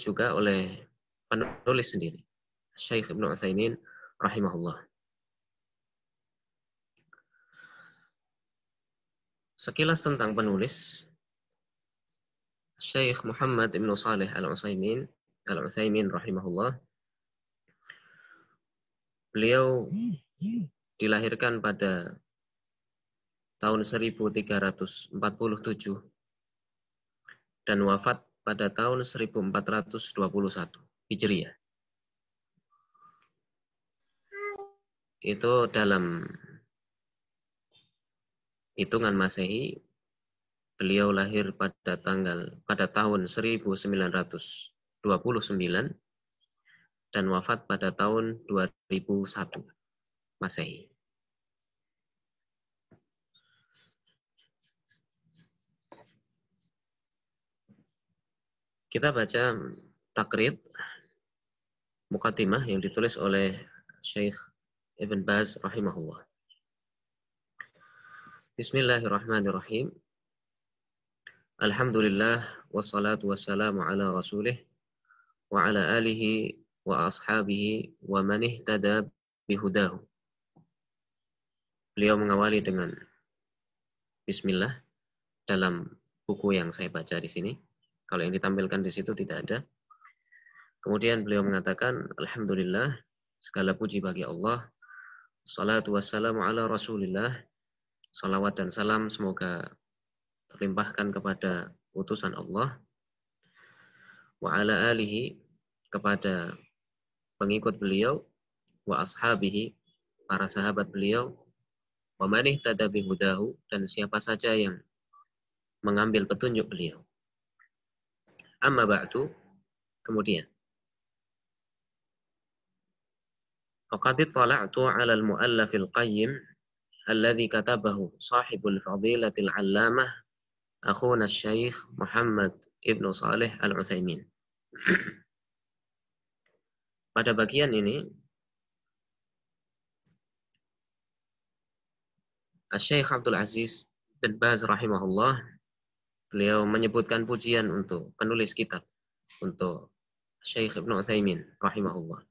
juga oleh penulis sendiri, Syekh Ibn Utsaimin rahimahullah. Sekilas tentang penulis, Syekh Muhammad Ibn Saleh Al-Utsaimin Al-Utsaimin rahimahullah. Beliau dilahirkan pada tahun 1347 dan wafat pada tahun 1421 Hijriah. Itu dalam hitungan Masehi beliau lahir pada tanggal pada tahun 1929 dan wafat pada tahun 2001 Masehi. Kita baca takrit mukatimah yang ditulis oleh Syekh Ibn Baz rahimahullah. Bismillahirrahmanirrahim. Alhamdulillah wassalatu wassalamu ala rasulih wa ala alihi wa ashabihi wa man ihtada bihudahu. Beliau mengawali dengan Bismillah dalam buku yang saya baca di sini. Kalau yang ditampilkan di situ tidak ada. Kemudian beliau mengatakan, Alhamdulillah, segala puji bagi Allah. Salatu wassalamu ala rasulillah. Salawat dan salam semoga terlimpahkan kepada utusan Allah. Wa ala alihi, kepada pengikut beliau. Wa ashabihi, para sahabat beliau. Wa manih tadabi hudahu, dan siapa saja yang mengambil petunjuk beliau. أما بعد kemudian وقد اطلعت على المؤلف القيم الذي كتبه صاحب الفضيلة العلامة أخونا الشيخ محمد ابن صالح العثيمين Pada bagian الشيخ عبد العزيز بن باز رحمه الله Beliau menyebutkan pujian untuk penulis kitab, untuk Syekh Ibnu Utsaimin rahimahullah.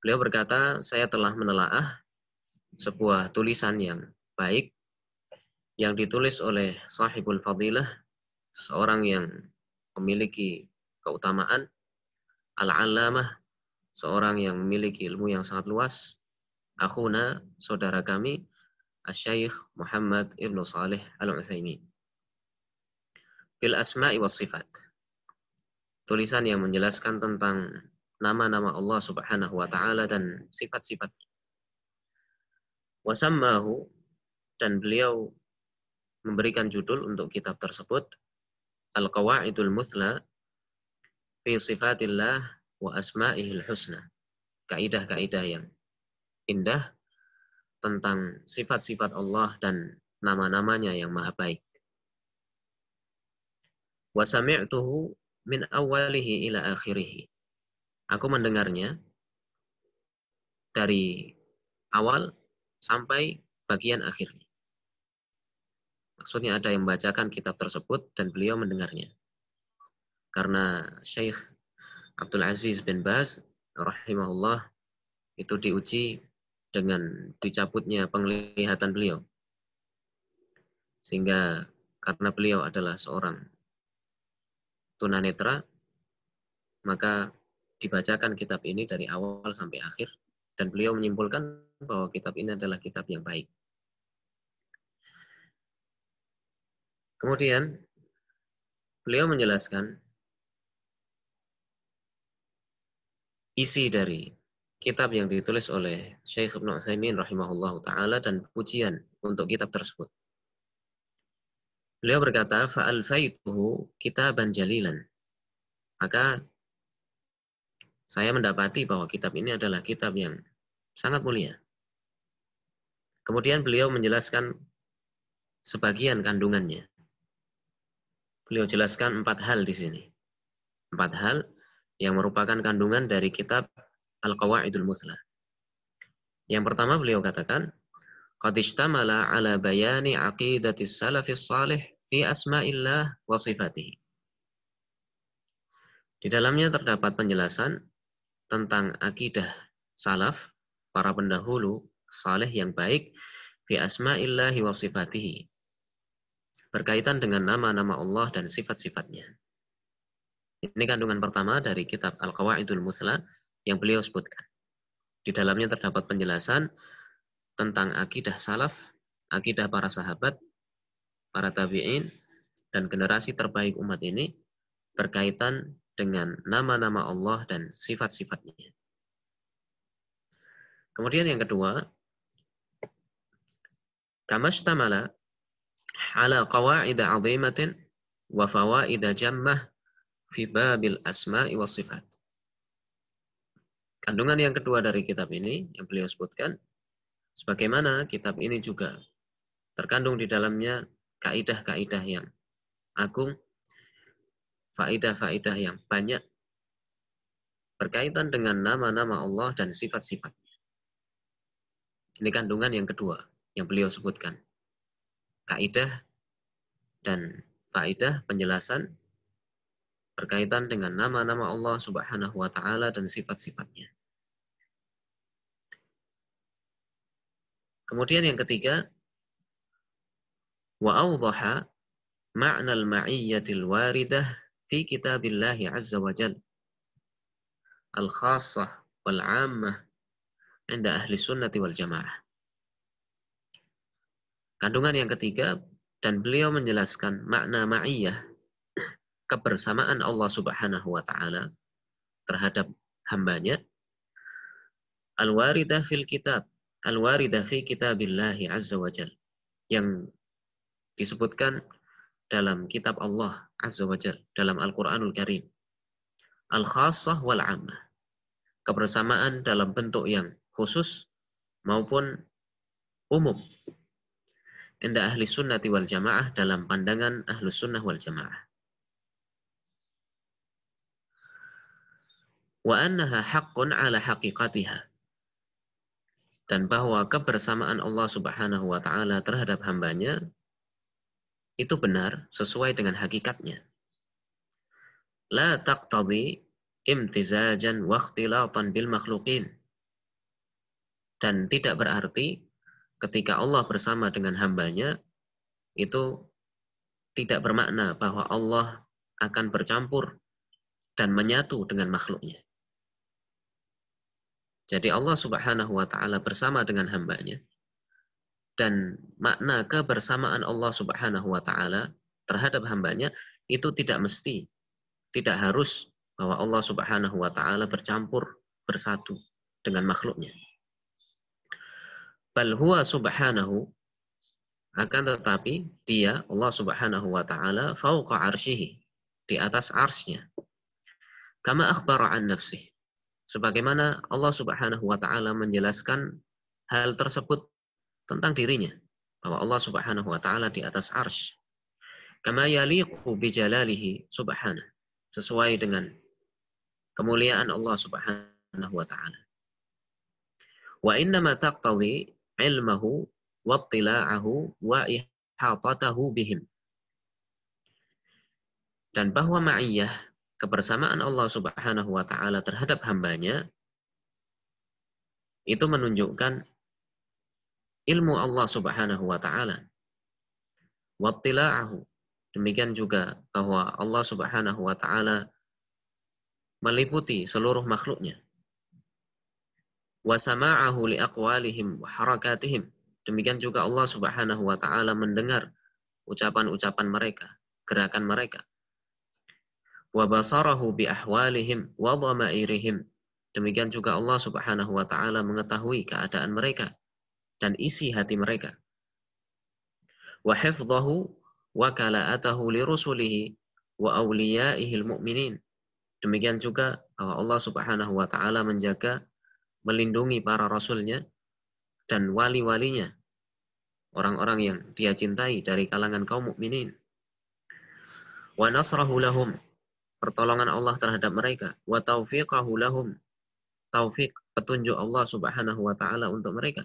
Beliau berkata, saya telah menelaah sebuah tulisan yang baik, yang ditulis oleh sahibul fadilah, seorang yang memiliki keutamaan, al-alamah, seorang yang memiliki ilmu yang sangat luas, akhuna, saudara kami, Syekh Muhammad Ibnu Saleh al utsaimin Bil asma'i was sifat. Tulisan yang menjelaskan tentang nama-nama Allah Subhanahu wa taala dan sifat-sifat. Wasammahu dan beliau memberikan judul untuk kitab tersebut Al-Qawaidul Muthla fi sifatillah wa asma'ihil husna. Kaidah-kaidah yang indah tentang sifat-sifat Allah dan nama-namanya yang maha baik. Wa min awalihi ila akhirih. Aku mendengarnya dari awal sampai bagian akhirnya. Maksudnya ada yang membacakan kitab tersebut dan beliau mendengarnya. Karena Syekh Abdul Aziz bin Baz rahimahullah itu diuji dengan dicabutnya penglihatan beliau. Sehingga karena beliau adalah seorang tunanetra, maka dibacakan kitab ini dari awal sampai akhir dan beliau menyimpulkan bahwa kitab ini adalah kitab yang baik. Kemudian beliau menjelaskan isi dari kitab yang ditulis oleh Syekh Ibn Utsaimin rahimahullah taala dan pujian untuk kitab tersebut. Beliau berkata, faal faituhu kitaban jalilan. Maka saya mendapati bahwa kitab ini adalah kitab yang sangat mulia. Kemudian beliau menjelaskan sebagian kandungannya. Beliau jelaskan empat hal di sini. Empat hal yang merupakan kandungan dari kitab Al-Qawaidul Musla. Yang pertama beliau katakan, Qad ala bayani aqidatis salafis salih fi asma'illah wa sifatihi. Di dalamnya terdapat penjelasan tentang akidah salaf, para pendahulu saleh yang baik fi asma'illahi wa sifatihi. Berkaitan dengan nama-nama Allah dan sifat-sifatnya. Ini kandungan pertama dari kitab Al-Qawaidul Musla yang beliau sebutkan. Di dalamnya terdapat penjelasan tentang akidah salaf, akidah para sahabat, para tabi'in, dan generasi terbaik umat ini berkaitan dengan nama-nama Allah dan sifat-sifatnya. Kemudian yang kedua, kamastamala ala qawaida azimatin wa fawaida jammah fi babil asma'i wa sifat. Kandungan yang kedua dari kitab ini yang beliau sebutkan sebagaimana kitab ini juga terkandung di dalamnya kaidah-kaidah yang agung, faidah-faidah yang banyak berkaitan dengan nama-nama Allah dan sifat-sifatnya. Ini kandungan yang kedua yang beliau sebutkan. Kaidah dan faidah penjelasan berkaitan dengan nama-nama Allah Subhanahu wa taala dan sifat-sifatnya. Kemudian yang ketiga, وأوضح معنى المعية الواردة في كتاب الله عز وجل الخاصة والعامة عند أهل السنة والجماعة Kandungan yang ketiga, dan beliau menjelaskan makna ma'iyah, kebersamaan Allah subhanahu wa ta'ala terhadap hambanya, al-waridah fil kitab, al-waridah fi kitabillahi azza wa jal, yang disebutkan dalam kitab Allah Azza wa Jal, dalam Al-Quranul Karim. Al-Khassah wal-Ammah. Kebersamaan dalam bentuk yang khusus maupun umum. Indah ahli sunnati wal jamaah dalam pandangan ahli sunnah wal jamaah. Wa annaha haqqun ala haqiqatiha. Dan bahwa kebersamaan Allah subhanahu wa ta'ala terhadap hambanya itu benar sesuai dengan hakikatnya. La taqtadi imtizajan wa ikhtilatan bil makhluqin. Dan tidak berarti ketika Allah bersama dengan hambanya itu tidak bermakna bahwa Allah akan bercampur dan menyatu dengan makhluknya. Jadi Allah subhanahu wa ta'ala bersama dengan hambanya dan makna kebersamaan Allah Subhanahu wa taala terhadap hambanya itu tidak mesti tidak harus bahwa Allah Subhanahu wa taala bercampur bersatu dengan makhluknya. Bal huwa subhanahu akan tetapi dia Allah Subhanahu wa taala fauqa arsyihi di atas arsnya. Kama akhbara an nafsih. Sebagaimana Allah Subhanahu wa taala menjelaskan hal tersebut tentang dirinya bahwa Allah Subhanahu wa taala di atas arsy. Kama yaliqu bi jalalihi sesuai dengan kemuliaan Allah Subhanahu wa taala. Wa inna ma taqtali ilmahu wa tila'ahu wa ihatatahu bihim. Dan bahwa ma'iyah kebersamaan Allah Subhanahu wa taala terhadap hambanya itu menunjukkan ilmu Allah Subhanahu wa taala. Wattila'ahu. Demikian juga bahwa Allah Subhanahu wa taala meliputi seluruh makhluknya. Wasama'ahu li aqwalihim wa harakatihim. Demikian juga Allah Subhanahu wa taala mendengar ucapan-ucapan mereka, gerakan mereka. Wa basarahu bi ahwalihim wa dhamairihim. Demikian juga Allah Subhanahu wa taala mengetahui keadaan mereka, dan isi hati mereka. Wa hifdhahu wa kala'atahu li rusulihi wa awliyaihil mu'minin. Demikian juga bahwa Allah Subhanahu wa taala menjaga melindungi para rasulnya dan wali-walinya orang-orang yang dia cintai dari kalangan kaum mukminin wa nasrahu lahum pertolongan Allah terhadap mereka wa taufiqahu lahum Taufiq, petunjuk Allah Subhanahu wa taala untuk mereka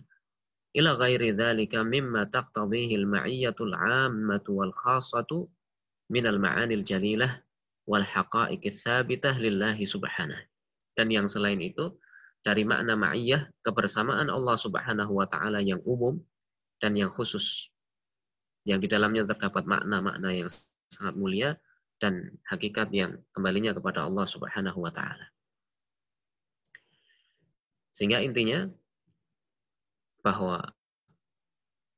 ila ghairi ذلك mimma تقتضيه al-ma'iyyatul 'ammatu wal المعاني الجليلة والحقائق maanil jalilah wal lillahi subhanahu. Dan yang selain itu dari makna ma'iyah kebersamaan Allah Subhanahu wa taala yang umum dan yang khusus yang di dalamnya terdapat makna-makna yang sangat mulia dan hakikat yang kembalinya kepada Allah Subhanahu wa taala. Sehingga intinya bahwa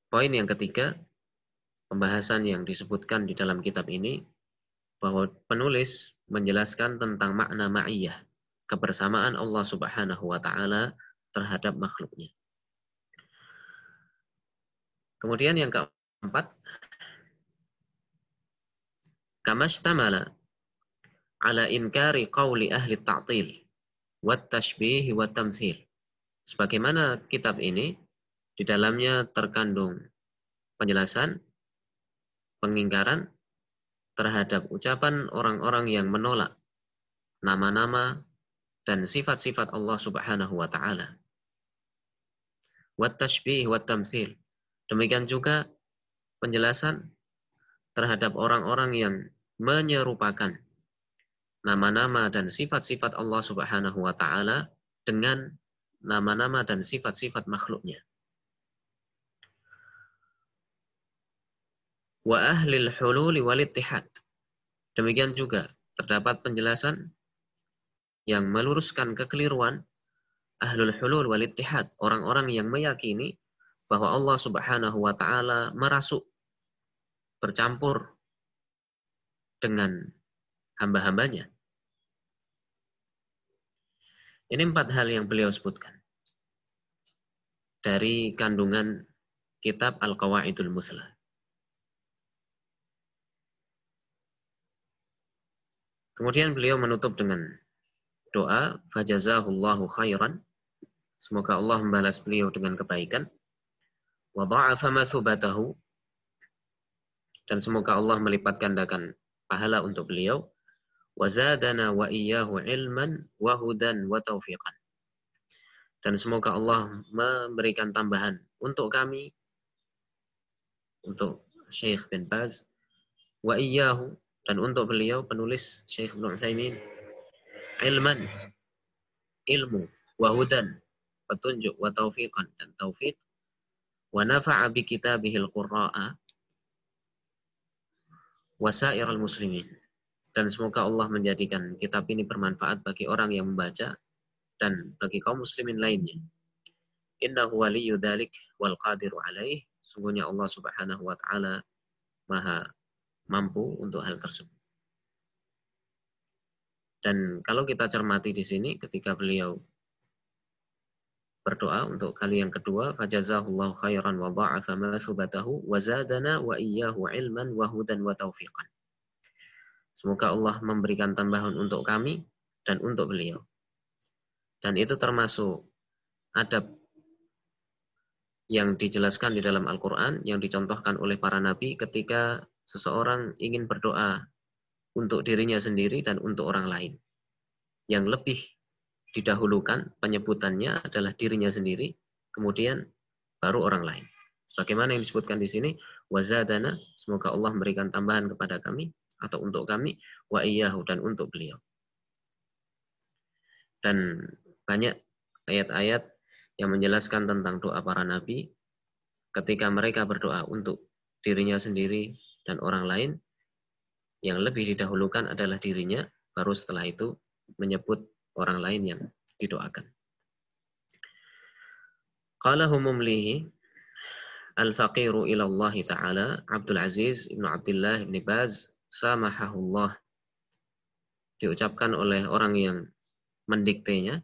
poin yang ketiga pembahasan yang disebutkan di dalam kitab ini bahwa penulis menjelaskan tentang makna ma'iyah, kebersamaan Allah Subhanahu wa taala terhadap makhluknya. Kemudian yang keempat, kamastamala ala inkari qawli ahli ta'til wa tashbih wa tamthil. Sebagaimana kitab ini di dalamnya terkandung penjelasan, pengingkaran terhadap ucapan orang-orang yang menolak nama-nama dan sifat-sifat Allah Subhanahu wa taala. Wat tashbih wat tamthil. Demikian juga penjelasan terhadap orang-orang yang menyerupakan nama-nama dan sifat-sifat Allah Subhanahu wa taala dengan nama-nama dan sifat-sifat makhluknya. wa ahlil hululi wal ittihad. Demikian juga terdapat penjelasan yang meluruskan kekeliruan ahlul hulul wal ittihad, orang-orang yang meyakini bahwa Allah Subhanahu wa taala merasuk bercampur dengan hamba-hambanya. Ini empat hal yang beliau sebutkan dari kandungan kitab Al-Qawaidul Muslah. Kemudian beliau menutup dengan doa, fajazahullahu khairan. Semoga Allah membalas beliau dengan kebaikan. Wa ba'afa masubatahu. Dan semoga Allah melipat gandakan pahala untuk beliau. Wa zadana wa iyyahu ilman wa hudan wa taufiqan. Dan semoga Allah memberikan tambahan untuk kami, untuk Syekh bin Baz, wa iyyahu dan untuk beliau penulis Syekh Ibnu Utsaimin ilman ilmu wahudan petunjuk wa taufiqan dan taufiq wa nafa'a bi al qurra'a sa'ir al muslimin dan semoga Allah menjadikan kitab ini bermanfaat bagi orang yang membaca dan bagi kaum muslimin lainnya innahu waliyyu dzalik wal qadiru alaih sungguhnya Allah Subhanahu wa taala maha mampu untuk hal tersebut. Dan kalau kita cermati di sini ketika beliau berdoa untuk kali yang kedua, fajazahullahu khairan wa dha'afa ma subatahu wa zadana wa iyyahu ilman Semoga Allah memberikan tambahan untuk kami dan untuk beliau. Dan itu termasuk adab yang dijelaskan di dalam Al-Quran, yang dicontohkan oleh para nabi ketika seseorang ingin berdoa untuk dirinya sendiri dan untuk orang lain. Yang lebih didahulukan penyebutannya adalah dirinya sendiri, kemudian baru orang lain. Sebagaimana yang disebutkan di sini, wazadana, semoga Allah memberikan tambahan kepada kami atau untuk kami, wa iyyahu dan untuk beliau. Dan banyak ayat-ayat yang menjelaskan tentang doa para nabi ketika mereka berdoa untuk dirinya sendiri, dan orang lain yang lebih didahulukan adalah dirinya, baru setelah itu menyebut orang lain yang didoakan. Qala humumlihi al-faqiru ila Allah Ta'ala Abdul Aziz ibn Abdullah ibn Baz samahahullah diucapkan oleh orang yang mendiktenya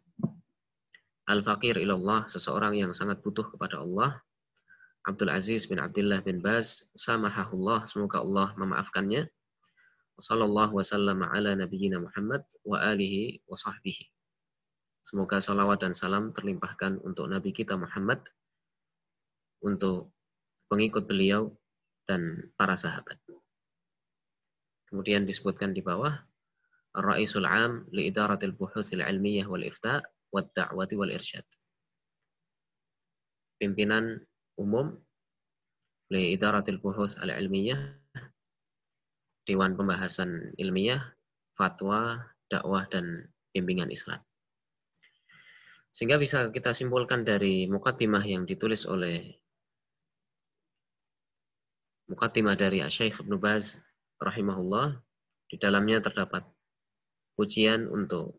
al-faqir ilallah seseorang yang sangat butuh kepada Allah Abdul Aziz bin Abdullah bin Baz, samahahullah, semoga Allah memaafkannya. Sallallahu wasallam ala nabiyina Muhammad wa alihi wa sahbihi. Semoga salawat dan salam terlimpahkan untuk Nabi kita Muhammad, untuk pengikut beliau, dan para sahabat. Kemudian disebutkan di bawah, Raisul Am li idaratil buhuthil ilmiyah wal ifta' wa da'wati wal irsyad. Pimpinan Umum Idaratil Buhus Al-Ilmiyah Dewan Pembahasan Ilmiah Fatwa, Dakwah, dan Bimbingan Islam sehingga bisa kita simpulkan dari mukadimah yang ditulis oleh mukadimah dari Syekh Ibnu Baz rahimahullah di dalamnya terdapat pujian untuk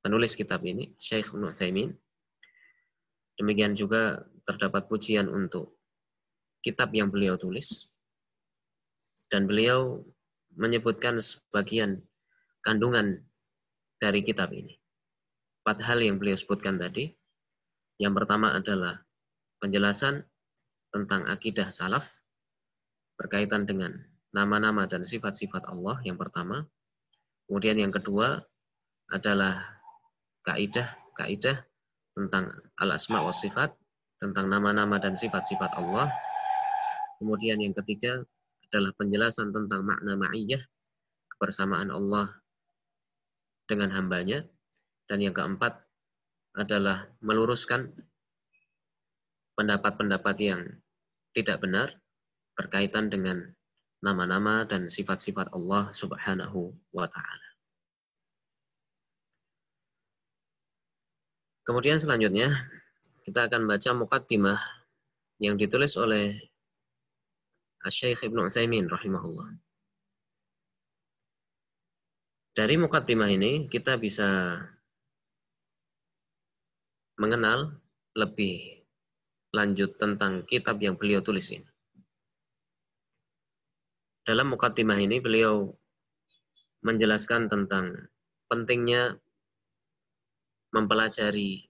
penulis kitab ini Syekh Ibnu Thaimin Demikian juga terdapat pujian untuk kitab yang beliau tulis. Dan beliau menyebutkan sebagian kandungan dari kitab ini. Empat hal yang beliau sebutkan tadi. Yang pertama adalah penjelasan tentang akidah salaf berkaitan dengan nama-nama dan sifat-sifat Allah yang pertama. Kemudian yang kedua adalah kaidah-kaidah tentang al-asma wa sifat, tentang nama-nama dan sifat-sifat Allah. Kemudian yang ketiga adalah penjelasan tentang makna ma'iyah, kebersamaan Allah dengan hambanya. Dan yang keempat adalah meluruskan pendapat-pendapat yang tidak benar berkaitan dengan nama-nama dan sifat-sifat Allah Subhanahu wa taala. Kemudian selanjutnya kita akan baca mukaddimah yang ditulis oleh Syekh Ibnu Utsaimin rahimahullah. Dari mukaddimah ini kita bisa mengenal lebih lanjut tentang kitab yang beliau tulis ini. Dalam mukaddimah ini beliau menjelaskan tentang pentingnya mempelajari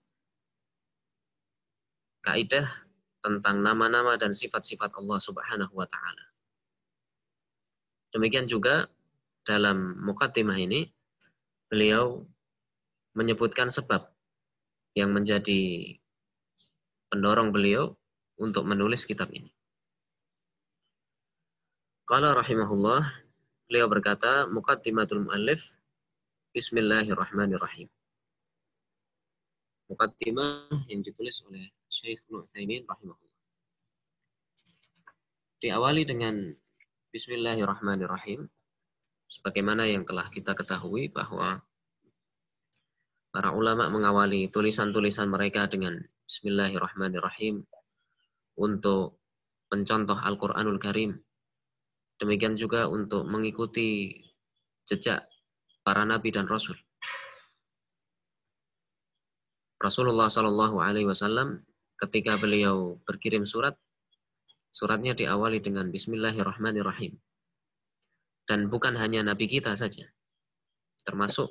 kaidah tentang nama-nama dan sifat-sifat Allah Subhanahu wa taala. Demikian juga dalam mukaddimah ini beliau menyebutkan sebab yang menjadi pendorong beliau untuk menulis kitab ini. Qala rahimahullah, beliau berkata, Muqaddimatul Mu'allif, Bismillahirrahmanirrahim. Mukaddimah yang ditulis oleh Syekh Nu'thaymin rahimahullah. Diawali dengan Bismillahirrahmanirrahim. Sebagaimana yang telah kita ketahui bahwa para ulama mengawali tulisan-tulisan mereka dengan Bismillahirrahmanirrahim untuk mencontoh Al-Quranul Karim. Demikian juga untuk mengikuti jejak para nabi dan rasul. Rasulullah Shallallahu Alaihi Wasallam ketika beliau berkirim surat, suratnya diawali dengan Bismillahirrahmanirrahim. Dan bukan hanya Nabi kita saja, termasuk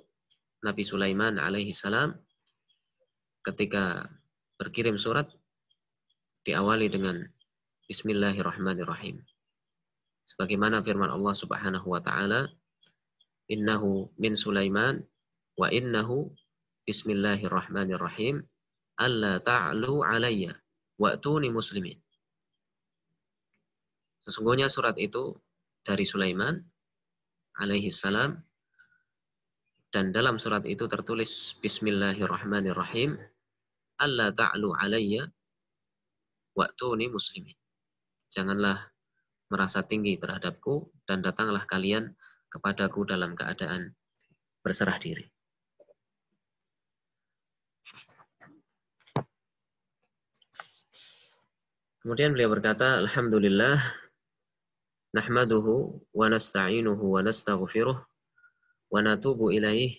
Nabi Sulaiman alaihi salam ketika berkirim surat diawali dengan Bismillahirrahmanirrahim. Sebagaimana firman Allah Subhanahu wa taala, "Innahu min Sulaiman wa innahu Bismillahirrahmanirrahim. Allah ta'lu alayya wa'tuni muslimin. Sesungguhnya surat itu dari Sulaiman alaihi salam dan dalam surat itu tertulis Bismillahirrahmanirrahim Allah ta'lu alayya wa'tuni muslimin. Janganlah merasa tinggi terhadapku dan datanglah kalian kepadaku dalam keadaan berserah diri. Kemudian beliau berkata, Alhamdulillah, nahmaduhu wa nasta'inuhu wa nastaghfiruh wa natubu ilaih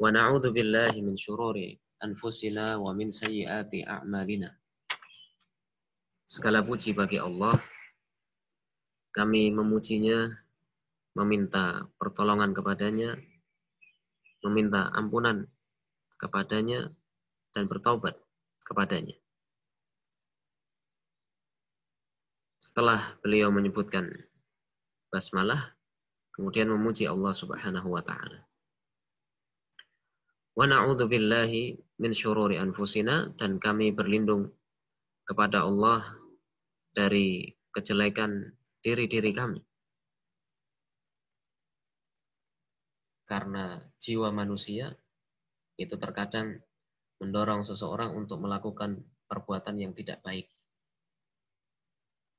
wa na'udhu billahi min syururi anfusina wa min sayyiati a'malina. Segala puji bagi Allah. Kami memujinya, meminta pertolongan kepadanya, meminta ampunan kepadanya dan bertaubat kepadanya. Setelah beliau menyebutkan basmalah, kemudian memuji Allah Subhanahu wa taala. Wa na'udzu billahi min syururi anfusina dan kami berlindung kepada Allah dari kejelekan diri-diri kami. Karena jiwa manusia itu terkadang mendorong seseorang untuk melakukan perbuatan yang tidak baik.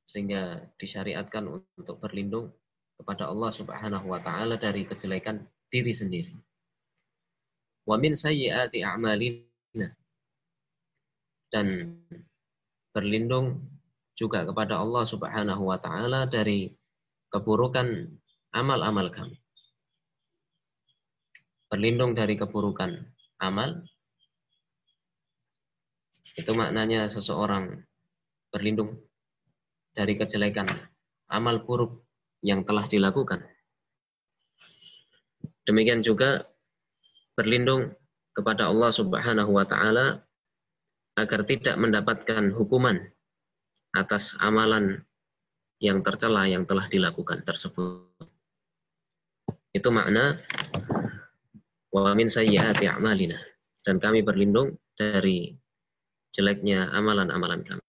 Sehingga disyariatkan untuk berlindung kepada Allah Subhanahu wa taala dari kejelekan diri sendiri. Wa min sayyiati a'malina. Dan berlindung juga kepada Allah Subhanahu wa taala dari keburukan amal-amal kami. Berlindung dari keburukan amal itu maknanya seseorang berlindung dari kejelekan amal buruk yang telah dilakukan. Demikian juga berlindung kepada Allah Subhanahu wa taala agar tidak mendapatkan hukuman atas amalan yang tercela yang telah dilakukan tersebut. Itu makna wa min sayyiati a'malina dan kami berlindung dari jeleknya amalan-amalan kami.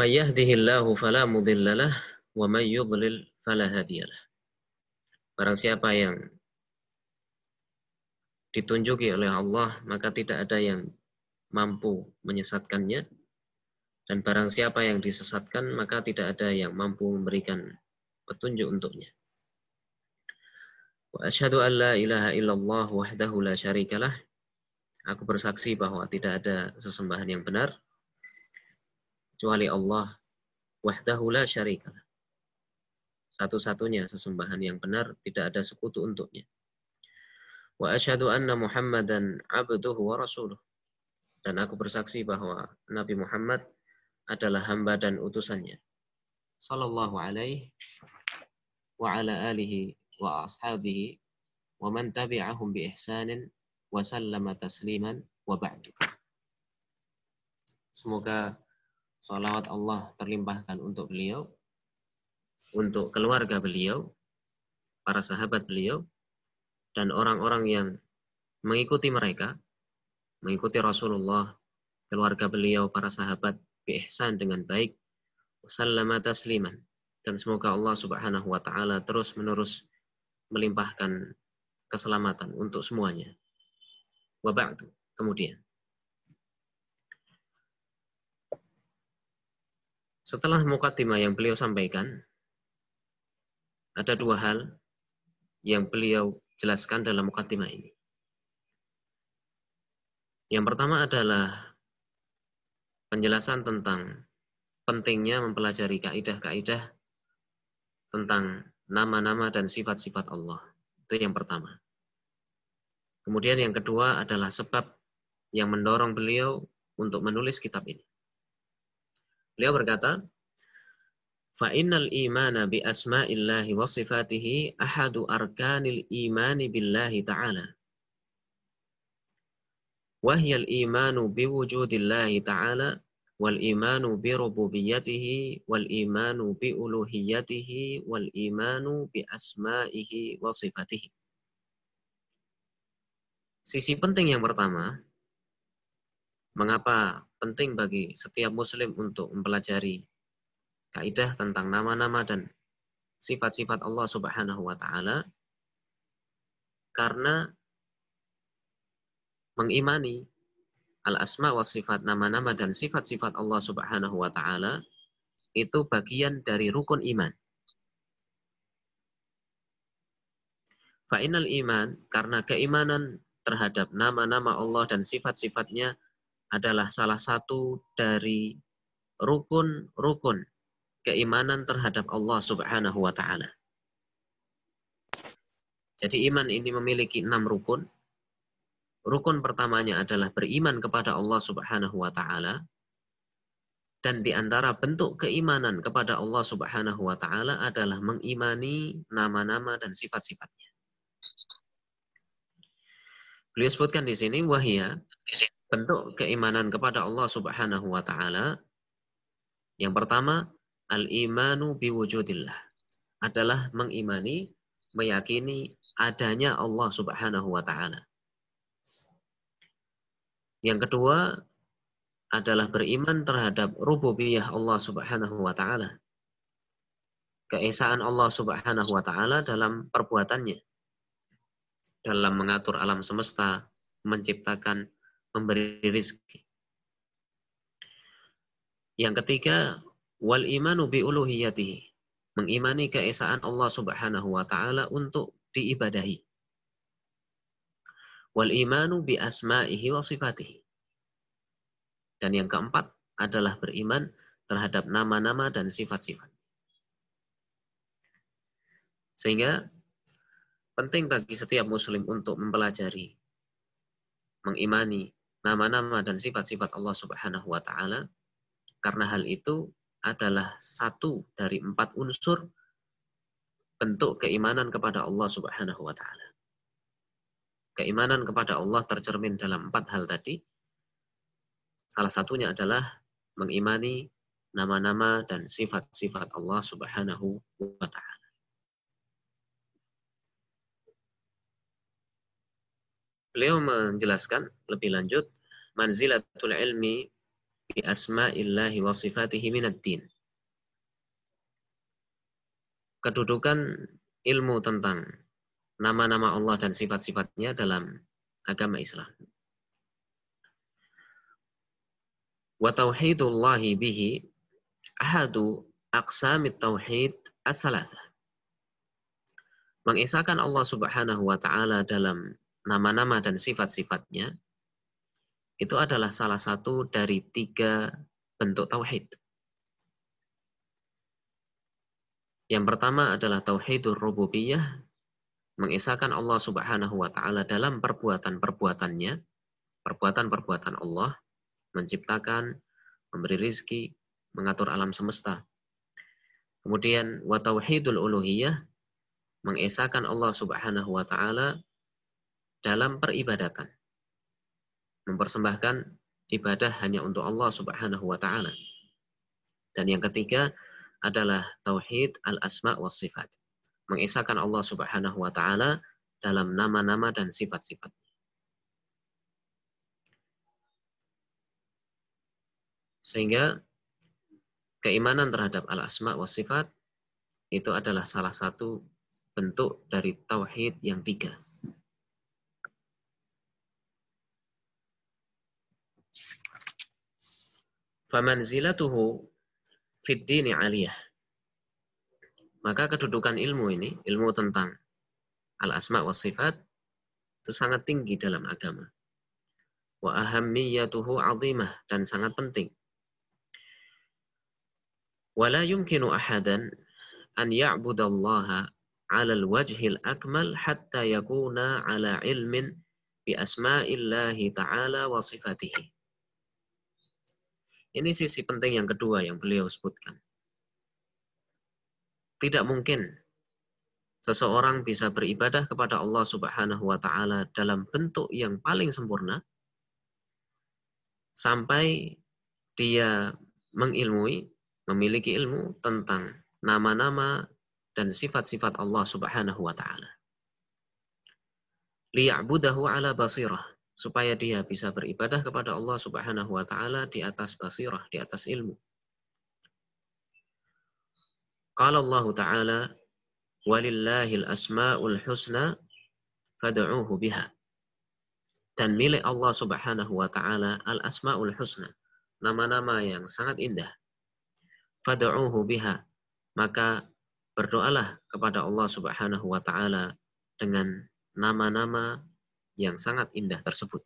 May yahdihillahu fala mudhillalah wa may yudlil fala hadiyalah. Barang siapa yang ditunjuki oleh Allah, maka tidak ada yang mampu menyesatkannya. Dan barang siapa yang disesatkan, maka tidak ada yang mampu memberikan petunjuk untuknya. Wa asyhadu an la ilaha illallah wahdahu la syarikalah. Aku bersaksi bahwa tidak ada sesembahan yang benar kecuali Allah wahdahu la syarikalah. Satu-satunya sesembahan yang benar, tidak ada sekutu untuknya. Wa asyhadu anna Muhammadan abduhu wa rasuluh. Dan aku bersaksi bahwa Nabi Muhammad adalah hamba dan utusannya. Sallallahu alaihi wa ala alihi wa ashabihi wa man tabi'ahum bi ihsanin Semoga sholawat Allah terlimpahkan untuk beliau, untuk keluarga beliau, para sahabat beliau, dan orang-orang yang mengikuti mereka, mengikuti Rasulullah, keluarga beliau, para sahabat, biihsan dengan baik, wasallama tasliman, dan semoga Allah Subhanahu wa taala terus-menerus melimpahkan keselamatan untuk semuanya. Wa ba'du. Kemudian Setelah mukaddimah yang beliau sampaikan, ada dua hal yang beliau jelaskan dalam mukaddimah ini. Yang pertama adalah penjelasan tentang pentingnya mempelajari kaidah-kaidah tentang nama-nama dan sifat-sifat Allah. Itu yang pertama. Kemudian yang kedua adalah sebab yang mendorong beliau untuk menulis kitab ini. Beliau berkata, فَإِنَّ الْإِيمَانَ بِأَسْمَاءِ اللَّهِ وَصِفَاتِهِ أَحَدُ أَرْكَانِ الْإِيمَانِ بِاللَّهِ تَعَالَى وَهِيَ الْإِيمَانُ بِوُجُودِ اللَّهِ تَعَالَى wal imanu bi rububiyyatihi wal imanu bi uluhiyyatihi wal imanu bi asma'ihi wa sifatihi. Sisi penting yang pertama, mengapa penting bagi setiap muslim untuk mempelajari kaidah tentang nama-nama dan sifat-sifat Allah Subhanahu wa taala? Karena mengimani al-asma wa sifat nama-nama dan sifat-sifat Allah Subhanahu wa taala itu bagian dari rukun iman. Fa'inal iman, karena keimanan terhadap nama-nama Allah dan sifat-sifatnya adalah salah satu dari rukun-rukun keimanan terhadap Allah subhanahu wa ta'ala. Jadi iman ini memiliki enam rukun. Rukun pertamanya adalah beriman kepada Allah Subhanahu wa taala dan di antara bentuk keimanan kepada Allah Subhanahu wa taala adalah mengimani nama-nama dan sifat-sifatnya. Beliau sebutkan di sini wahya bentuk keimanan kepada Allah Subhanahu wa taala yang pertama al-imanu biwujudillah adalah mengimani, meyakini adanya Allah Subhanahu wa taala. Yang kedua adalah beriman terhadap rububiyah Allah Subhanahu wa taala. Keesaan Allah Subhanahu wa taala dalam perbuatannya. Dalam mengatur alam semesta, menciptakan, memberi rezeki. Yang ketiga, wal imanu bi uluhiyatihi. Mengimani keesaan Allah Subhanahu wa taala untuk diibadahi wal imanu bi asma'ihi wa sifatihi. Dan yang keempat adalah beriman terhadap nama-nama dan sifat-sifat. Sehingga penting bagi setiap muslim untuk mempelajari, mengimani nama-nama dan sifat-sifat Allah Subhanahu wa taala karena hal itu adalah satu dari empat unsur bentuk keimanan kepada Allah Subhanahu wa taala. Keimanan kepada Allah tercermin dalam empat hal tadi. Salah satunya adalah mengimani nama-nama dan sifat-sifat Allah Subhanahu wa taala. Beliau menjelaskan lebih lanjut manzilatul ilmi bi asma'illahi wa sifatihi minad din. Kedudukan ilmu tentang nama-nama Allah dan sifat-sifatnya dalam agama Islam. Wa tauhidullahi bihi ahadu aqsamit tauhid ats-tsalatsa. Mengisahkan Allah Subhanahu wa taala dalam nama-nama dan sifat-sifatnya itu adalah salah satu dari tiga bentuk tauhid. Yang pertama adalah tauhidur rububiyah mengisahkan Allah Subhanahu wa taala dalam perbuatan-perbuatannya, perbuatan-perbuatan Allah, menciptakan, memberi rizki, mengatur alam semesta. Kemudian wa tauhidul uluhiyah mengesahkan Allah Subhanahu wa taala dalam peribadatan. Mempersembahkan ibadah hanya untuk Allah Subhanahu wa taala. Dan yang ketiga adalah tauhid al-asma wa sifat mengisahkan Allah Subhanahu wa taala dalam nama-nama dan sifat sifat Sehingga keimanan terhadap al-asma wa sifat itu adalah salah satu bentuk dari tauhid yang tiga. Famanzilatuhu fid dini aliyah maka kedudukan ilmu ini, ilmu tentang al-asma wa sifat, itu sangat tinggi dalam agama. Wa ahammiyatuhu azimah, dan sangat penting. la yumkinu ahadan an ya'budallaha ala al-wajhil akmal hatta yakuna ala ilmin bi asma'illahi ta'ala wa sifatihi. Ini sisi penting yang kedua yang beliau sebutkan tidak mungkin seseorang bisa beribadah kepada Allah Subhanahu wa taala dalam bentuk yang paling sempurna sampai dia mengilmui, memiliki ilmu tentang nama-nama dan sifat-sifat Allah Subhanahu wa taala. Liya'budahu ala basirah, supaya dia bisa beribadah kepada Allah Subhanahu wa taala di atas basirah, di atas ilmu. Qala Allah Ta'ala walillahil asma'ul husna fad'uuhu biha. Dan milik Allah Subhanahu wa taala al-asmaul husna, nama-nama yang sangat indah. Fad'uuhu biha, maka berdoalah kepada Allah Subhanahu wa taala dengan nama-nama yang sangat indah tersebut.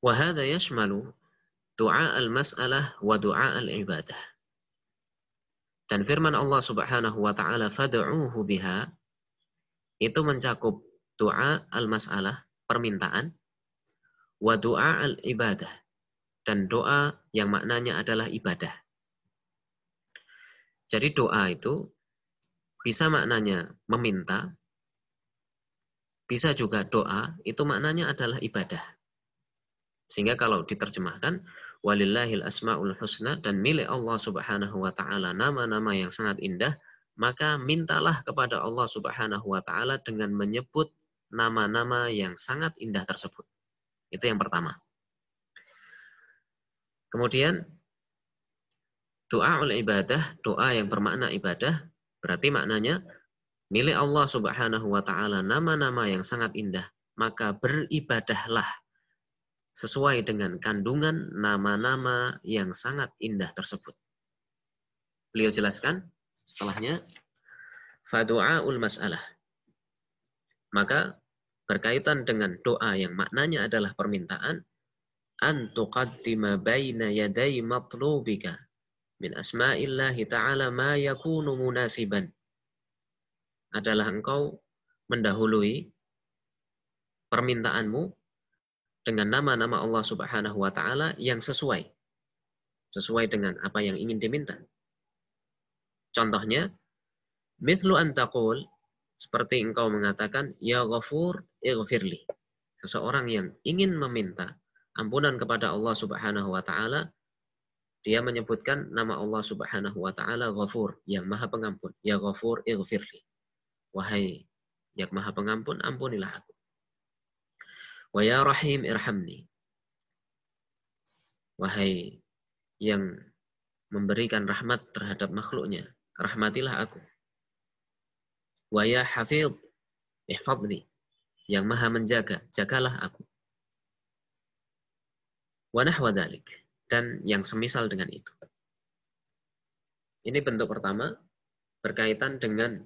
وهذا يشمل Doa al-mas'alah wa doa al-ibadah. Dan firman Allah subhanahu wa ta'ala fadu'uhu biha itu mencakup doa al-mas'alah, permintaan, wa doa al-ibadah, dan doa yang maknanya adalah ibadah. Jadi doa itu bisa maknanya meminta, bisa juga doa, itu maknanya adalah ibadah. Sehingga kalau diterjemahkan, walillahil asmaul husna dan milik Allah Subhanahu wa taala nama-nama yang sangat indah, maka mintalah kepada Allah Subhanahu wa taala dengan menyebut nama-nama yang sangat indah tersebut. Itu yang pertama. Kemudian doa oleh ibadah, doa yang bermakna ibadah berarti maknanya milik Allah Subhanahu wa taala nama-nama yang sangat indah, maka beribadahlah sesuai dengan kandungan nama-nama yang sangat indah tersebut. Beliau jelaskan setelahnya, fadu'aul mas'alah. Maka berkaitan dengan doa yang maknanya adalah permintaan, antuqadima bayna baina yaday matlubika min asma'illahi ta'ala ma yakunu munasiban. Adalah engkau mendahului permintaanmu dengan nama-nama Allah Subhanahu wa taala yang sesuai sesuai dengan apa yang ingin diminta. Contohnya, mithlu antakul seperti engkau mengatakan ya ghafur ighfirli. Seseorang yang ingin meminta ampunan kepada Allah Subhanahu wa taala dia menyebutkan nama Allah Subhanahu wa taala Ghafur yang Maha Pengampun. Ya Ghafur ighfirli. Wahai yang Maha Pengampun, ampunilah aku. Wa ya rahim irhamni. Wahai yang memberikan rahmat terhadap makhluknya, rahmatilah aku. Wa ya hafidh ihfadni. Yang maha menjaga, jagalah aku. Wa nahwa dhalik. Dan yang semisal dengan itu. Ini bentuk pertama berkaitan dengan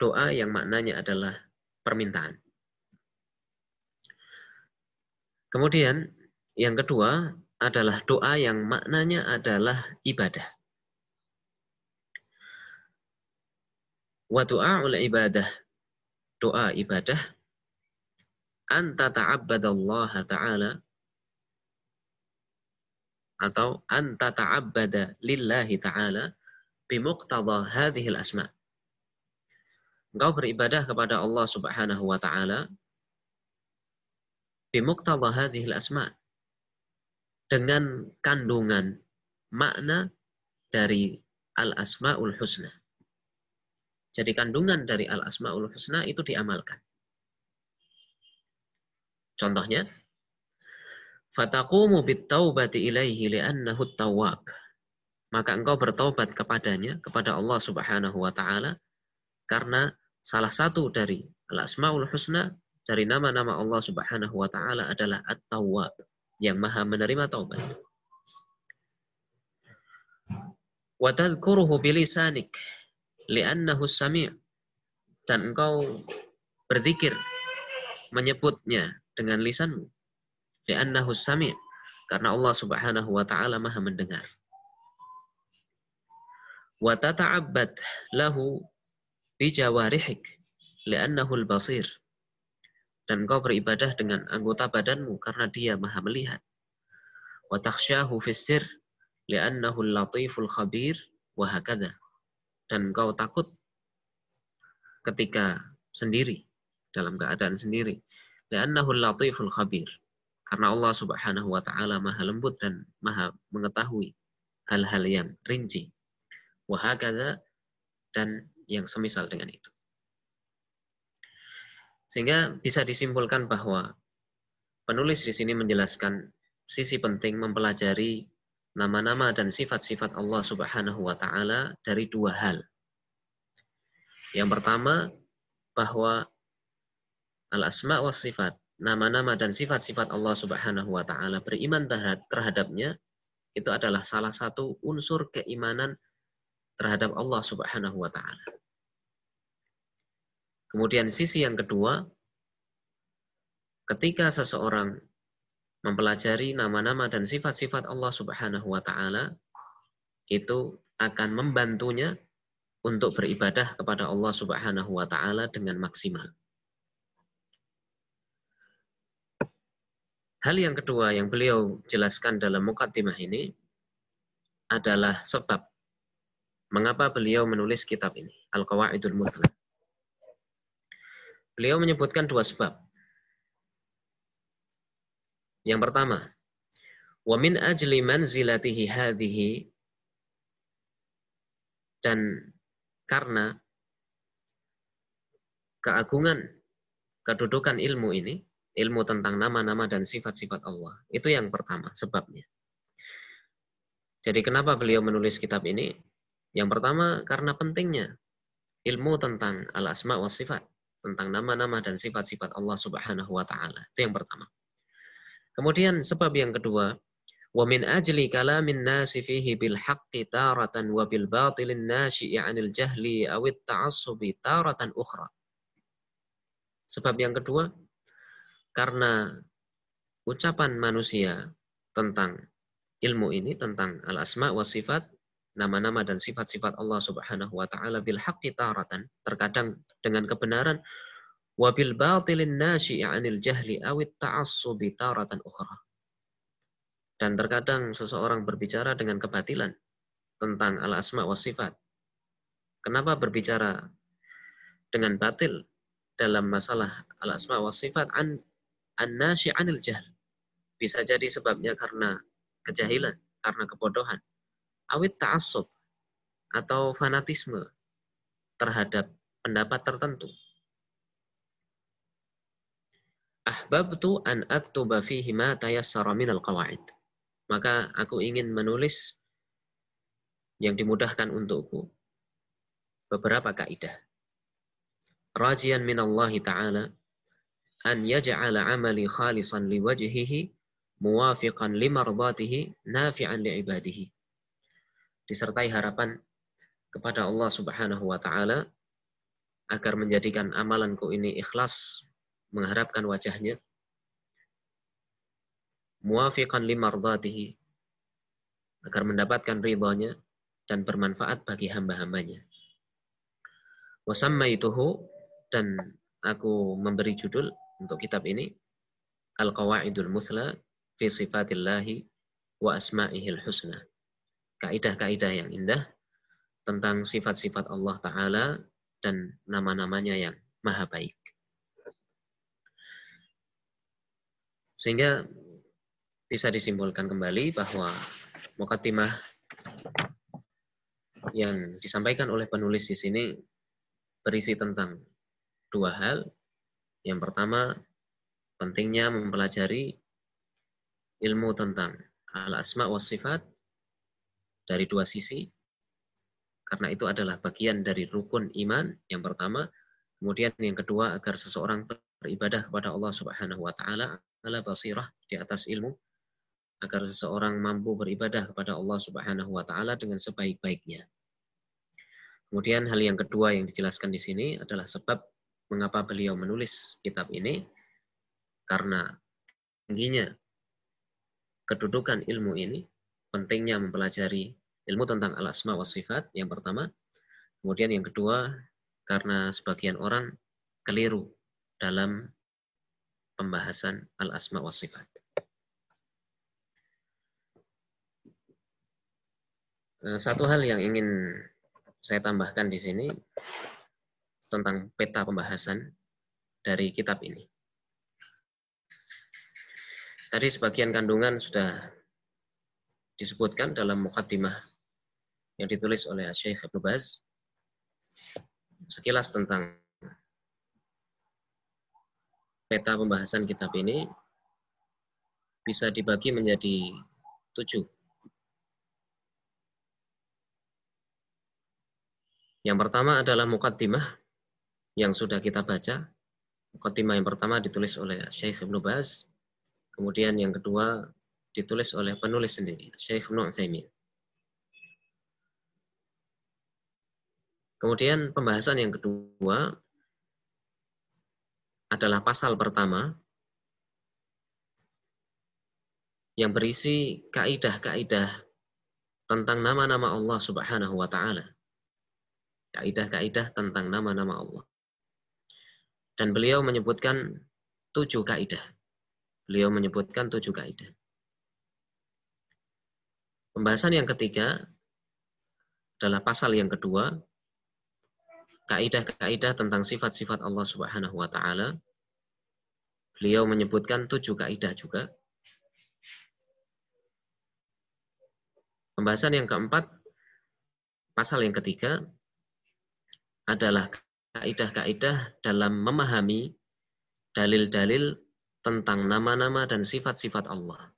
doa yang maknanya adalah permintaan. Kemudian yang kedua adalah doa yang maknanya adalah ibadah. Wa du'a'ul ibadah. Doa ibadah. Anta ta'abbadallah ta'ala atau anta ta'abbada lillahi ta'ala bimuqtada hadhil asma. Engkau beribadah kepada Allah Subhanahu wa taala bimuqtada hadhihi asma dengan kandungan makna dari al-asmaul husna. Jadi kandungan dari al-asmaul husna itu diamalkan. Contohnya, fataqumu bitaubati ilaihi li'annahu tawwab. Maka engkau bertaubat kepadanya, kepada Allah Subhanahu wa taala karena salah satu dari al-asmaul husna dari nama-nama Allah Subhanahu wa taala adalah At-Tawwab, yang Maha menerima taubat. Wa tadhkuruhu bilisanik li'annahu sami' dan engkau berzikir menyebutnya dengan lisanmu li'annahu sami' karena Allah Subhanahu wa taala Maha mendengar. Wa tata'abbad lahu bi jawarihik li'annahu al-basir dan engkau beribadah dengan anggota badanmu karena dia maha melihat. Wa takhsyahu fissir li'annahu latiful khabir wa Dan engkau takut ketika sendiri, dalam keadaan sendiri. Li'annahu latiful khabir. Karena Allah subhanahu wa ta'ala maha lembut dan maha mengetahui hal-hal yang rinci. Wa dan yang semisal dengan itu. Sehingga bisa disimpulkan bahwa penulis di sini menjelaskan sisi penting mempelajari nama-nama dan sifat-sifat Allah Subhanahu wa taala dari dua hal. Yang pertama bahwa al-asma wa sifat, nama-nama dan sifat-sifat Allah Subhanahu wa taala beriman terhadapnya itu adalah salah satu unsur keimanan terhadap Allah Subhanahu wa taala. Kemudian sisi yang kedua, ketika seseorang mempelajari nama-nama dan sifat-sifat Allah Subhanahu wa taala itu akan membantunya untuk beribadah kepada Allah Subhanahu wa taala dengan maksimal. Hal yang kedua yang beliau jelaskan dalam mukaddimah ini adalah sebab mengapa beliau menulis kitab ini, Al-Qawaidul Mutlaq. Beliau menyebutkan dua sebab. Yang pertama, wamin min ajli manzilatihi hadhihi dan karena keagungan kedudukan ilmu ini, ilmu tentang nama-nama dan sifat-sifat Allah. Itu yang pertama sebabnya. Jadi kenapa beliau menulis kitab ini? Yang pertama karena pentingnya ilmu tentang al-asma wa sifat tentang nama-nama dan sifat-sifat Allah Subhanahu wa taala. Itu yang pertama. Kemudian sebab yang kedua, wa min ajli kalamin nasi fihi bil haqqi taratan wa bil batilin nasyi'i 'anil jahli at ta'assubi taratan ukhra. Sebab yang kedua, karena ucapan manusia tentang ilmu ini tentang al-asma wa sifat nama-nama dan sifat-sifat Allah Subhanahu wa taala bil haqqi taratan, terkadang dengan kebenaran wa bil batilin nasyi'i 'anil jahli awit ta'assubi taratan ukhra. Dan terkadang seseorang berbicara dengan kebatilan tentang al-asma wa sifat. Kenapa berbicara dengan batil dalam masalah al-asma wa sifat an an 'anil jahl? Bisa jadi sebabnya karena kejahilan, karena kebodohan awit ta'asub atau fanatisme terhadap pendapat tertentu. Ahbabtu an aktuba fihi ma tayassara minal qawaid. Maka aku ingin menulis yang dimudahkan untukku beberapa kaidah. Rajian minallahi ta'ala an yaj'ala amali khalisan liwajhihi muwafiqan limardatihi nafi'an li'ibadihi disertai harapan kepada Allah Subhanahu wa taala agar menjadikan amalanku ini ikhlas mengharapkan wajahnya muwafiqan limardatihi agar mendapatkan ridhonya dan bermanfaat bagi hamba-hambanya. Wasammaituhu dan aku memberi judul untuk kitab ini Al-Qawaidul Muthla fi Sifatillahi wa Asma'ihil Husna kaidah-kaidah yang indah tentang sifat-sifat Allah Ta'ala dan nama-namanya yang maha baik. Sehingga bisa disimpulkan kembali bahwa mukatimah yang disampaikan oleh penulis di sini berisi tentang dua hal. Yang pertama, pentingnya mempelajari ilmu tentang al-asma wa sifat dari dua sisi karena itu adalah bagian dari rukun iman yang pertama kemudian yang kedua agar seseorang beribadah kepada Allah Subhanahu wa taala ala basirah di atas ilmu agar seseorang mampu beribadah kepada Allah Subhanahu wa taala dengan sebaik-baiknya kemudian hal yang kedua yang dijelaskan di sini adalah sebab mengapa beliau menulis kitab ini karena tingginya kedudukan ilmu ini pentingnya mempelajari ilmu tentang al-asma wa sifat yang pertama. Kemudian yang kedua, karena sebagian orang keliru dalam pembahasan al-asma wa sifat. Eh, satu hal yang ingin saya tambahkan di sini tentang peta pembahasan dari kitab ini. Tadi sebagian kandungan sudah disebutkan dalam mukaddimah yang ditulis oleh Syekh Ibnu Baz. Sekilas tentang peta pembahasan kitab ini bisa dibagi menjadi tujuh. Yang pertama adalah mukaddimah yang sudah kita baca. Mukaddimah yang pertama ditulis oleh Syekh Ibnu Baz. Kemudian yang kedua ditulis oleh penulis sendiri, Syekh Ibnu Kemudian pembahasan yang kedua adalah pasal pertama yang berisi kaidah-kaidah tentang nama-nama Allah Subhanahu wa taala. Kaidah-kaidah tentang nama-nama Allah. Dan beliau menyebutkan tujuh kaidah. Beliau menyebutkan tujuh kaidah. Pembahasan yang ketiga adalah pasal yang kedua, kaidah-kaidah tentang sifat-sifat Allah Subhanahu wa taala. Beliau menyebutkan tujuh kaidah juga. Pembahasan yang keempat, pasal yang ketiga adalah kaidah-kaidah dalam memahami dalil-dalil tentang nama-nama dan sifat-sifat Allah.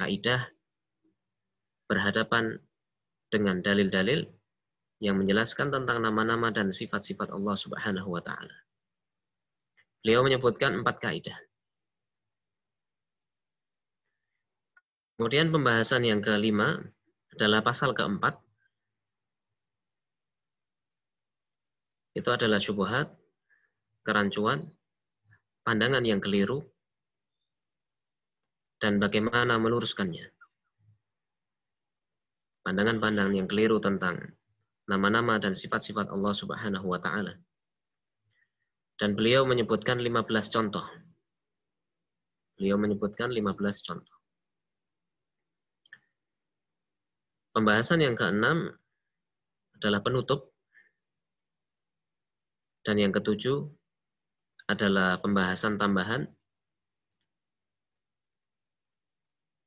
Kaidah berhadapan dengan dalil-dalil yang menjelaskan tentang nama-nama dan sifat-sifat Allah Subhanahu wa taala. Beliau menyebutkan empat kaidah. Kemudian pembahasan yang kelima adalah pasal keempat. Itu adalah syubhat, kerancuan, pandangan yang keliru, dan bagaimana meluruskannya pandangan-pandangan yang keliru tentang nama-nama dan sifat-sifat Allah Subhanahu wa taala. Dan beliau menyebutkan 15 contoh. Beliau menyebutkan 15 contoh. Pembahasan yang keenam adalah penutup dan yang ketujuh adalah pembahasan tambahan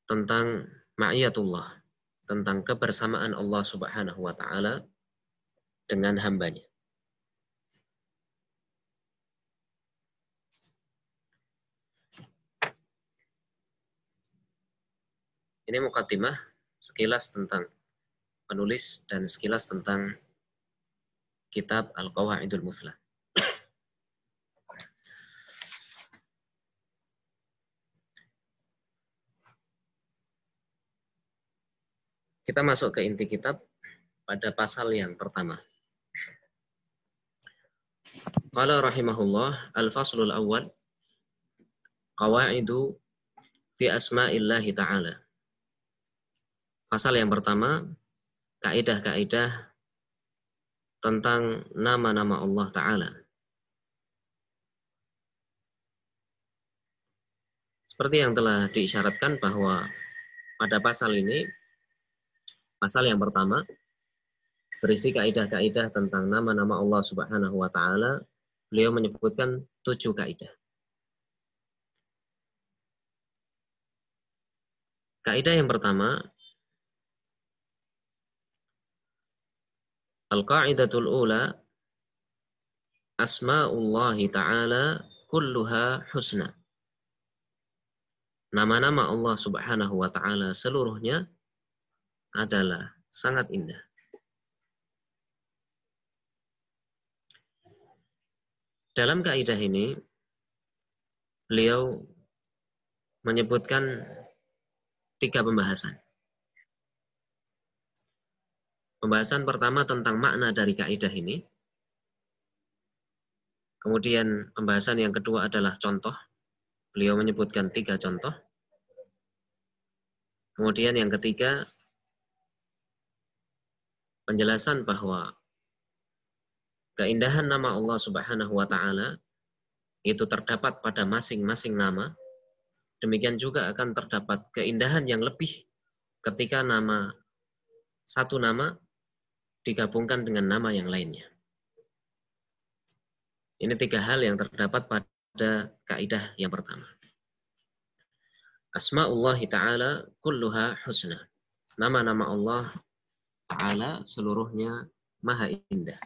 tentang ma'iyatullah tentang kebersamaan Allah Subhanahu wa taala dengan hambanya. Ini mukaddimah sekilas tentang penulis dan sekilas tentang kitab Al-Qawaidul Muslah. Kita masuk ke inti kitab pada pasal yang pertama. Qala rahimahullah al-faslul awal qawaidu fi asma'illahi ta'ala. Pasal yang pertama, kaidah-kaidah tentang nama-nama Allah Ta'ala. Seperti yang telah diisyaratkan bahwa pada pasal ini Pasal yang pertama berisi kaidah-kaidah tentang nama-nama Allah Subhanahu wa taala. Beliau menyebutkan tujuh kaidah. Kaidah yang pertama Al-qa'idatul ula asma'ullahi ta'ala kulluha husna. Nama-nama Allah Subhanahu wa taala seluruhnya adalah sangat indah. Dalam kaidah ini, beliau menyebutkan tiga pembahasan. Pembahasan pertama tentang makna dari kaidah ini. Kemudian pembahasan yang kedua adalah contoh. Beliau menyebutkan tiga contoh. Kemudian yang ketiga penjelasan bahwa keindahan nama Allah Subhanahu wa taala itu terdapat pada masing-masing nama. Demikian juga akan terdapat keindahan yang lebih ketika nama satu nama digabungkan dengan nama yang lainnya. Ini tiga hal yang terdapat pada kaidah yang pertama. Asma'ullah Ta'ala kulluha husna. Nama-nama Allah Ta'ala seluruhnya maha indah.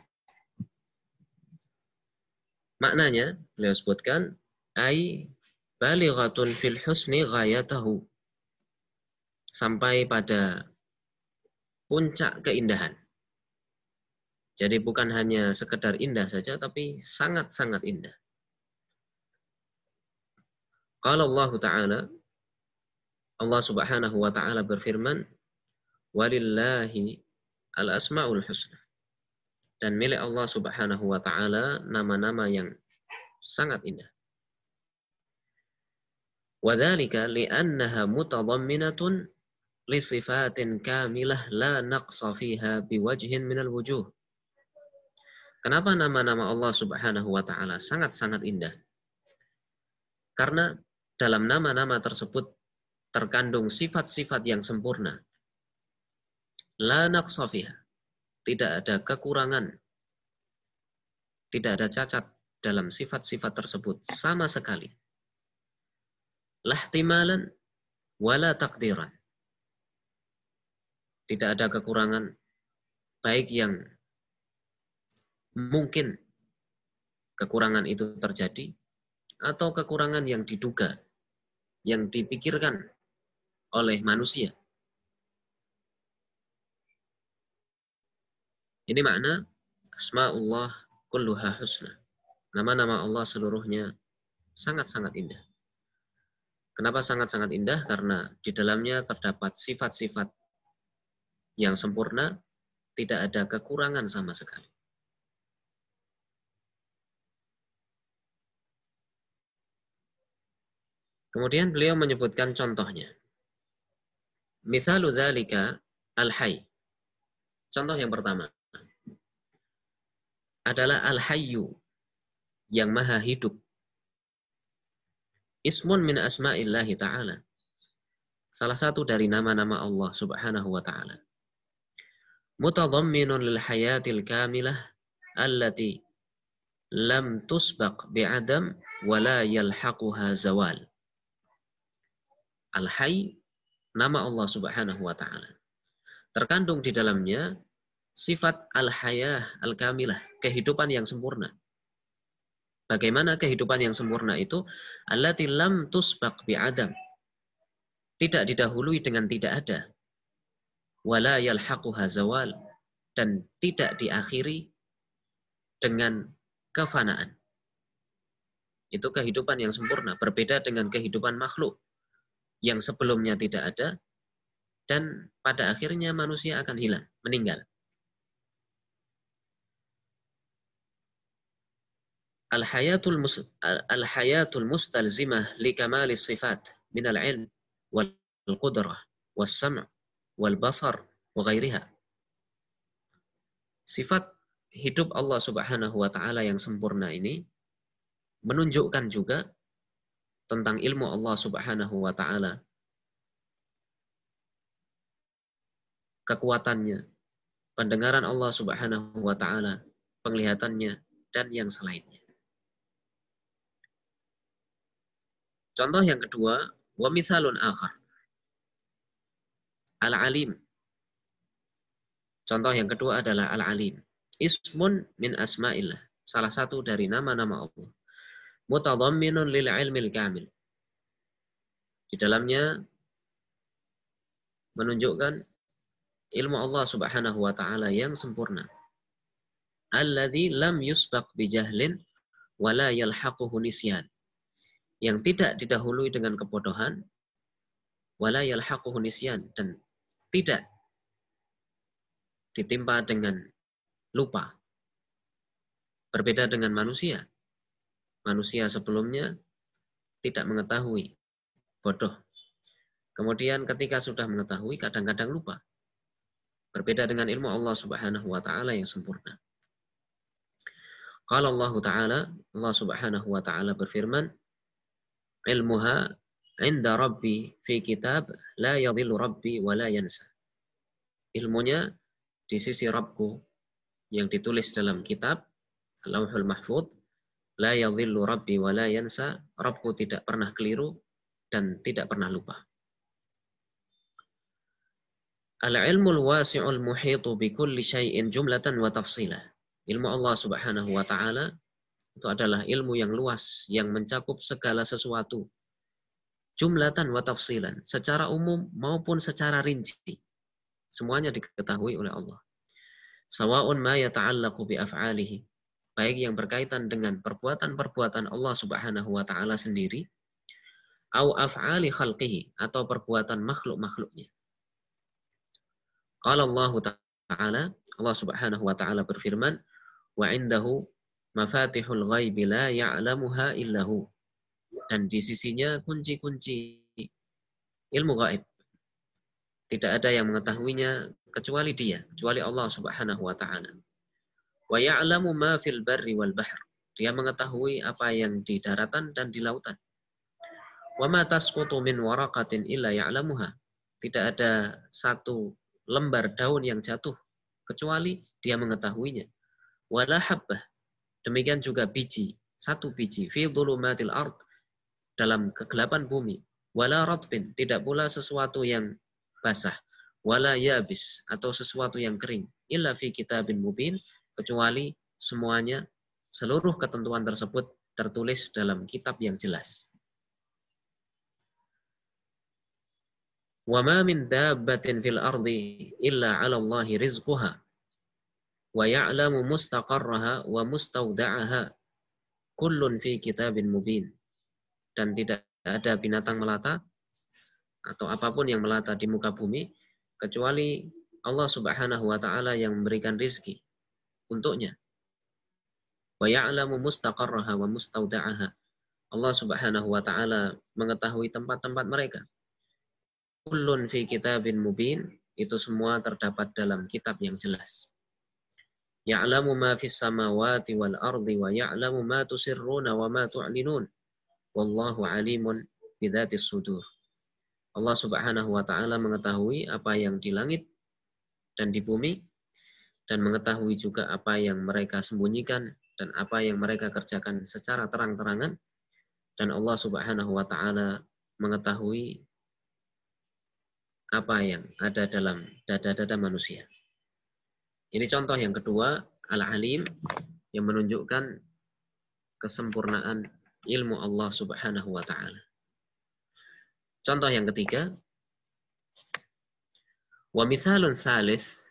Maknanya, beliau sebutkan, Ay balighatun fil husni ghayatahu. Sampai pada puncak keindahan. Jadi bukan hanya sekedar indah saja, tapi sangat-sangat indah. Kalau Allah Ta'ala, Allah Subhanahu wa Ta'ala berfirman, Walillahi al-asmaul husna. Dan milik Allah Subhanahu wa taala nama-nama yang sangat indah. Wadhalika li'annaha mutadamminatun li sifatin kamilah la naqsa fiha biwajhin minal wujuh. Kenapa nama-nama Allah Subhanahu wa taala sangat-sangat indah? Karena dalam nama-nama tersebut terkandung sifat-sifat yang sempurna La naqsafiha. Tidak ada kekurangan. Tidak ada cacat dalam sifat-sifat tersebut sama sekali. Lahtimalan wala takdiran. Tidak ada kekurangan baik yang mungkin kekurangan itu terjadi atau kekurangan yang diduga, yang dipikirkan oleh manusia Ini makna asma'ullah kulluha husna. Nama-nama Allah seluruhnya sangat-sangat indah. Kenapa sangat-sangat indah? Karena di dalamnya terdapat sifat-sifat yang sempurna, tidak ada kekurangan sama sekali. Kemudian beliau menyebutkan contohnya. Misalu dzalika al-hayy. Contoh yang pertama adalah Al-Hayyu yang maha hidup. Ismun min asma'illahi ta'ala. Salah satu dari nama-nama Allah subhanahu wa ta'ala. Mutadhamminun lil hayatil kamilah allati lam tusbaq bi'adam wa la yalhaquha zawal. Al-Hayy nama Allah subhanahu wa ta'ala. Terkandung di dalamnya sifat al-hayah al-kamilah, kehidupan yang sempurna. Bagaimana kehidupan yang sempurna itu? Allati lam tusbaq bi'adam. Tidak didahului dengan tidak ada. Wala yalhaquha zawal. Dan tidak diakhiri dengan kefanaan. Itu kehidupan yang sempurna. Berbeda dengan kehidupan makhluk. Yang sebelumnya tidak ada. Dan pada akhirnya manusia akan hilang, meninggal. Al-hayatul, mus, al-hayatul mustalzimah li kamali sifat min al-ilm wal qudrah was sam' wal basar wa ghairiha. Sifat hidup Allah Subhanahu wa taala yang sempurna ini menunjukkan juga tentang ilmu Allah Subhanahu wa taala. Kekuatannya, pendengaran Allah Subhanahu wa taala, penglihatannya dan yang selainnya. Contoh yang kedua, wa mithalun akhar. Al-alim. Contoh yang kedua adalah al-alim. Ismun min asma'illah. Salah satu dari nama-nama Allah. Mutadhamminun lil ilmil kamil. Di dalamnya menunjukkan ilmu Allah Subhanahu wa taala yang sempurna. Alladhi lam yusbaq bijahlin wa la yalhaquhu nisyan yang tidak didahului dengan kebodohan wala yalhaquhu nisyan dan tidak ditimpa dengan lupa. Berbeda dengan manusia. Manusia sebelumnya tidak mengetahui, bodoh. Kemudian ketika sudah mengetahui kadang-kadang lupa. Berbeda dengan ilmu Allah Subhanahu wa taala yang sempurna. Kalau Allah taala, Allah Subhanahu wa taala berfirman, ilmuha inda rabbi fi kitab la yadhillu rabbi wa la yansa. Ilmunya di sisi Rabbku yang ditulis dalam kitab Lauhul Mahfud la yadhillu rabbi wa la yansa. Rabbku tidak pernah keliru dan tidak pernah lupa. Al-ilmul wasi'ul muhitu bi kulli syai'in jumlatan wa tafsila. Ilmu Allah Subhanahu wa taala itu adalah ilmu yang luas yang mencakup segala sesuatu jumlatan wa tafsilan secara umum maupun secara rinci semuanya diketahui oleh Allah sawaun ma yata'allaqu bi af'alihi baik yang berkaitan dengan perbuatan-perbuatan Allah Subhanahu wa taala sendiri au af'ali khalqihi atau perbuatan makhluk-makhluknya qala Allah ta'ala Allah Subhanahu wa taala berfirman wa indahu mafatihul ghaibi la ya'lamuha illahu. Dan di sisinya kunci-kunci ilmu gaib. Tidak ada yang mengetahuinya kecuali dia, kecuali Allah Subhanahu wa taala. Wa ya'lamu ma fil barri wal bahr. Dia mengetahui apa yang di daratan dan di lautan. Wa ma tasqutu min waraqatin illa ya'lamuha. Tidak ada satu lembar daun yang jatuh kecuali dia mengetahuinya. Wala habbah Demikian juga biji, satu biji. Fi dhulumatil dalam kegelapan bumi. Wala ratbin, tidak pula sesuatu yang basah. Wala yabis, atau sesuatu yang kering. Illa fi kitabin mubin, kecuali semuanya, seluruh ketentuan tersebut tertulis dalam kitab yang jelas. ma min dabbatin fil ardi illa ala Allahi rizquha wa ya'lamu mustaqarraha wa mustauda'aha kullun fi kitabin mubin dan tidak ada binatang melata atau apapun yang melata di muka bumi kecuali Allah Subhanahu wa taala yang memberikan rizki untuknya. Wa ya'lamu mustaqarraha wa mustauda'aha. Allah Subhanahu wa taala mengetahui tempat-tempat mereka. Kullun fi kitabin mubin, itu semua terdapat dalam kitab yang jelas. Ya'lamu ma fis samawati wal ardi wa ya'lamu ma tusirruna wa ma tu'linun. Wallahu alimun bidatis sudur. Allah Subhanahu wa taala mengetahui apa yang di langit dan di bumi dan mengetahui juga apa yang mereka sembunyikan dan apa yang mereka kerjakan secara terang-terangan dan Allah Subhanahu wa taala mengetahui apa yang ada dalam dada-dada manusia. Ini contoh yang kedua, al-alim yang menunjukkan kesempurnaan ilmu Allah Subhanahu wa taala. Contoh yang ketiga, wa mithalun salis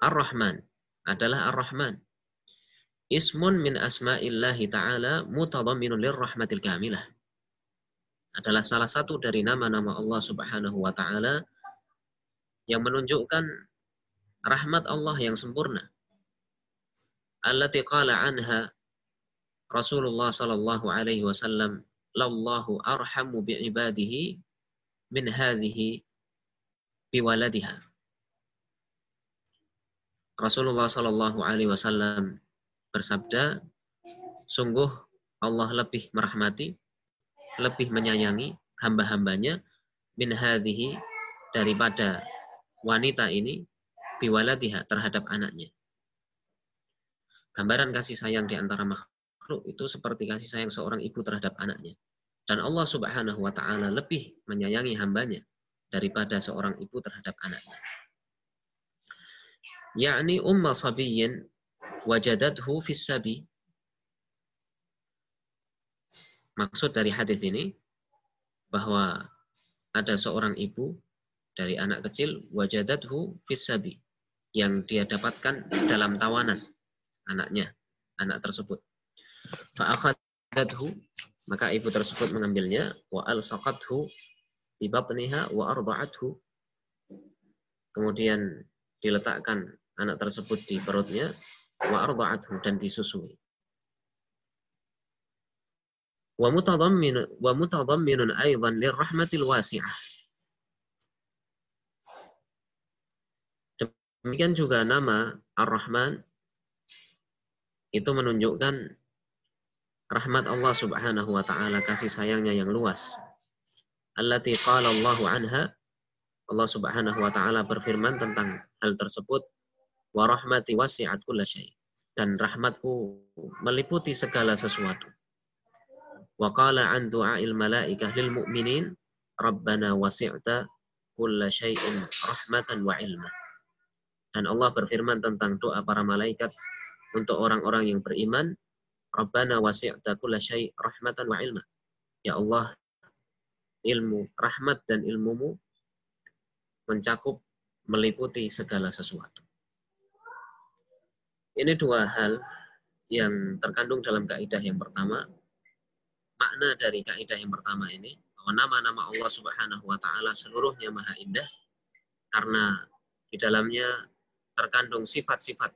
Ar-Rahman adalah Ar-Rahman. Ismun min asma'illahi ta'ala mutadhamminun lirrahmatil kamilah. Adalah salah satu dari nama-nama Allah Subhanahu wa taala yang menunjukkan rahmat Allah yang sempurna. Allati qala anha Rasulullah sallallahu alaihi wasallam, "Lallahu arhamu ibadihi min hadhihi waladiha." Rasulullah sallallahu alaihi wasallam bersabda, "Sungguh Allah lebih merahmati, lebih menyayangi hamba-hambanya min hadhihi daripada wanita ini biwaladiha terhadap anaknya. Gambaran kasih sayang di antara makhluk itu seperti kasih sayang seorang ibu terhadap anaknya. Dan Allah Subhanahu wa taala lebih menyayangi hambanya daripada seorang ibu terhadap anaknya. Yani umma sabiyyin wajadadhu fissabi. Maksud dari hadis ini bahwa ada seorang ibu dari anak kecil wajadadhu fissabi yang dia dapatkan dalam tawanan anaknya, anak tersebut. Fa'akhadathu, maka ibu tersebut mengambilnya, wa alsaqathu bi batniha wa arda'athu. Kemudian diletakkan anak tersebut di perutnya, wa arda'athu dan disusui. Wa mutadamminun wa lirrahmatil wasi'ah Hmm. Demikian juga nama Ar-Rahman itu menunjukkan rahmat Allah Subhanahu wa taala, kasih sayangnya yang luas. Allati qala Allahu anha Allah Subhanahu wa taala berfirman tentang hal tersebut, wa rahmati wasi'at kullasyai. Dan rahmatku meliputi segala sesuatu. Wa qala an du'a'il malaikah lil mu'minin, Rabbana wasi'ta kullasyai'in rahmatan wa ilma. Dan Allah berfirman tentang doa para malaikat untuk orang-orang yang beriman, Rabbana wasi'ta kulla syai' rahmatan wa ilma. Ya Allah, ilmu, rahmat dan ilmumu mencakup, meliputi segala sesuatu. Ini dua hal yang terkandung dalam kaidah yang pertama. Makna dari kaidah yang pertama ini bahwa nama-nama Allah Subhanahu wa taala seluruhnya maha indah karena di dalamnya terkandung sifat-sifat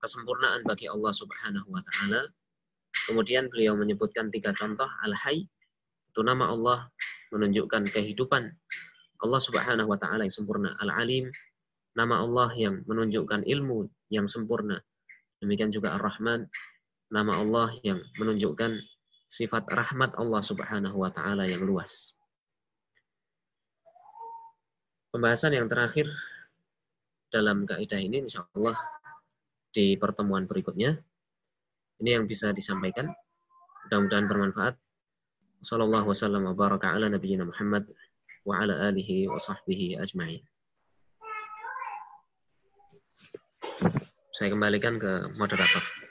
kesempurnaan bagi Allah Subhanahu wa taala. Kemudian beliau menyebutkan tiga contoh Al-Hayy itu nama Allah menunjukkan kehidupan Allah Subhanahu wa taala yang sempurna. Al-Alim nama Allah yang menunjukkan ilmu yang sempurna. Demikian juga Ar-Rahman nama Allah yang menunjukkan sifat rahmat Allah Subhanahu wa taala yang luas. Pembahasan yang terakhir dalam kaidah ini insya Allah di pertemuan berikutnya. Ini yang bisa disampaikan. Mudah-mudahan bermanfaat. Sallallahu wasallam wa baraka ala nabiyina Muhammad wa ala alihi wa sahbihi ajma'in. Saya kembalikan ke moderator.